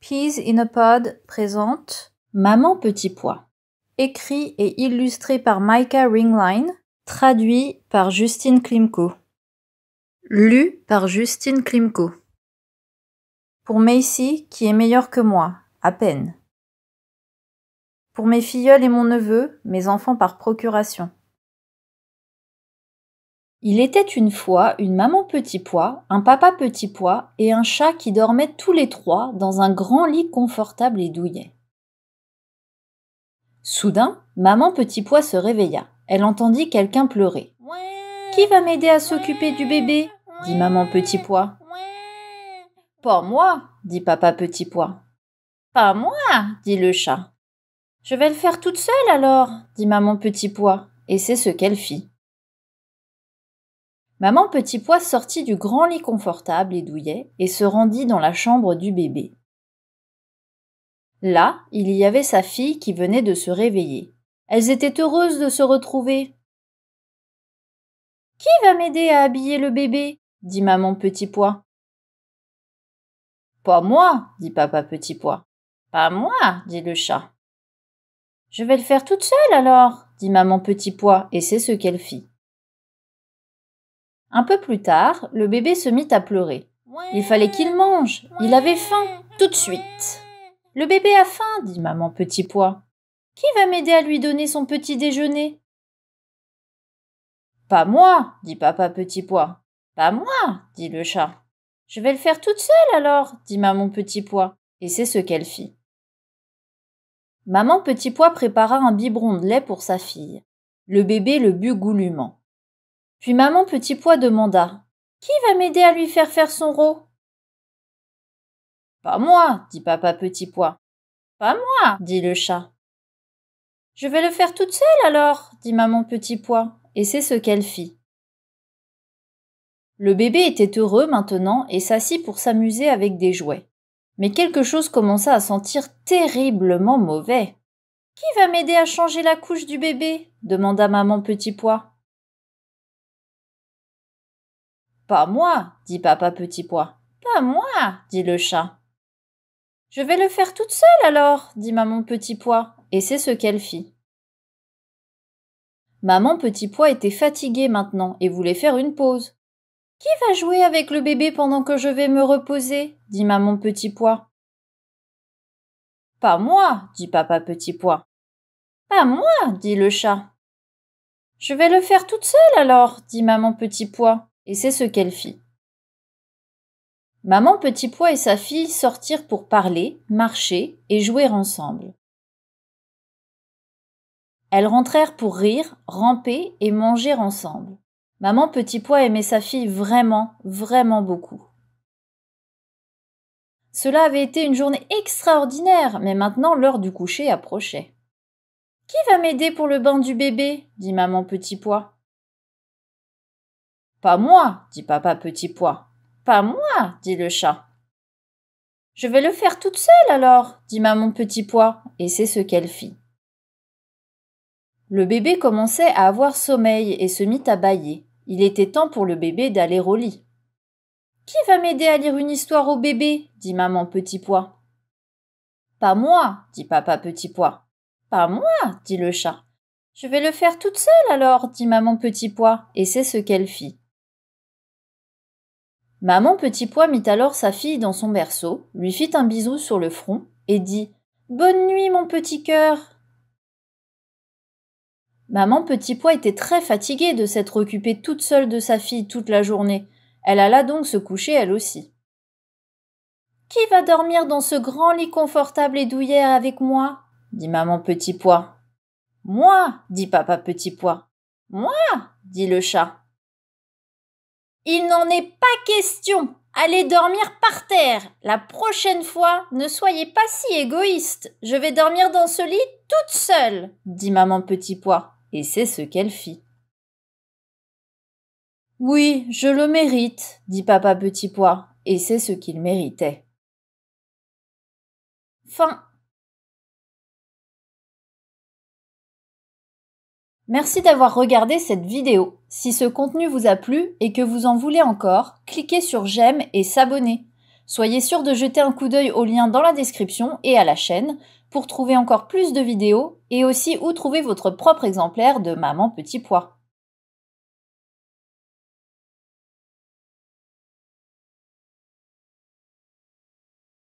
Peas in a Pod présente Maman Petit Pois. Écrit et illustré par Micah Ringline, traduit par Justine Klimko. Lu par Justine Klimko. Pour Macy, qui est meilleure que moi, à peine. Pour mes filleuls et mon neveu, mes enfants par procuration. Il était une fois une maman petit pois, un papa petit pois et un chat qui dormaient tous les trois dans un grand lit confortable et douillet. Soudain, maman petit pois se réveilla. Elle entendit quelqu'un pleurer. Qui va m'aider à s'occuper du bébé dit maman petit pois. Pas moi, dit papa petit pois. Pas moi, dit le chat. Je vais le faire toute seule alors, dit maman petit pois, et c'est ce qu'elle fit. Maman Petit Pois sortit du grand lit confortable et douillet et se rendit dans la chambre du bébé. Là, il y avait sa fille qui venait de se réveiller. Elles étaient heureuses de se retrouver. Qui va m'aider à habiller le bébé dit maman Petit Pois. Pas moi, dit papa Petit Pois. Pas moi, dit le chat. Je vais le faire toute seule alors, dit maman Petit Pois, et c'est ce qu'elle fit. Un peu plus tard, le bébé se mit à pleurer. Il fallait qu'il mange. Il avait faim tout de suite. Le bébé a faim, dit maman Petit Pois. Qui va m'aider à lui donner son petit déjeuner Pas moi, dit papa Petit Pois. Pas moi, dit le chat. Je vais le faire toute seule alors, dit maman Petit Pois. Et c'est ce qu'elle fit. Maman Petit Pois prépara un biberon de lait pour sa fille. Le bébé le but goulûment. Puis maman Petit Pois demanda Qui va m'aider à lui faire faire son rot Pas moi, dit papa Petit Pois. Pas moi, dit le chat. Je vais le faire toute seule alors, dit maman Petit Pois, et c'est ce qu'elle fit. Le bébé était heureux maintenant et s'assit pour s'amuser avec des jouets. Mais quelque chose commença à sentir terriblement mauvais. Qui va m'aider à changer la couche du bébé demanda maman Petit Pois. Pas moi, dit papa petit pois. Pas moi, dit le chat. Je vais le faire toute seule alors, dit maman petit pois, et c'est ce qu'elle fit. Maman petit pois était fatiguée maintenant et voulait faire une pause. Qui va jouer avec le bébé pendant que je vais me reposer dit maman petit pois. Pas moi, dit papa petit pois. Pas moi, dit le chat. Je vais le faire toute seule alors, dit maman petit pois et c'est ce qu'elle fit. Maman Petit Pois et sa fille sortirent pour parler, marcher et jouer ensemble. Elles rentrèrent pour rire, ramper et manger ensemble. Maman Petit Pois aimait sa fille vraiment, vraiment beaucoup. Cela avait été une journée extraordinaire, mais maintenant l'heure du coucher approchait. Qui va m'aider pour le bain du bébé dit maman Petit pas moi, dit papa petit pois. Pas moi, dit le chat. Je vais le faire toute seule alors, dit maman petit pois, et c'est ce qu'elle fit. Le bébé commençait à avoir sommeil et se mit à bâiller. Il était temps pour le bébé d'aller au lit. Qui va m'aider à lire une histoire au bébé dit maman petit pois. Pas moi, dit papa petit pois. Pas moi, dit le chat. Je vais le faire toute seule alors, dit maman petit pois, et c'est ce qu'elle fit. Maman Petit Pois mit alors sa fille dans son berceau, lui fit un bisou sur le front et dit Bonne nuit, mon petit cœur Maman Petit Pois était très fatiguée de s'être occupée toute seule de sa fille toute la journée. Elle alla donc se coucher elle aussi. Qui va dormir dans ce grand lit confortable et douillet avec moi dit maman Petit Pois. Moi dit papa Petit Pois. Moi dit le chat. Il n'en est pas question. Allez dormir par terre. La prochaine fois, ne soyez pas si égoïste. Je vais dormir dans ce lit toute seule, dit maman Petit Pois, et c'est ce qu'elle fit. Oui, je le mérite, dit papa Petit Pois, et c'est ce qu'il méritait. Fin. Merci d'avoir regardé cette vidéo. Si ce contenu vous a plu et que vous en voulez encore, cliquez sur j'aime et s'abonner. Soyez sûr de jeter un coup d'œil au lien dans la description et à la chaîne pour trouver encore plus de vidéos et aussi où trouver votre propre exemplaire de Maman Petit Pois.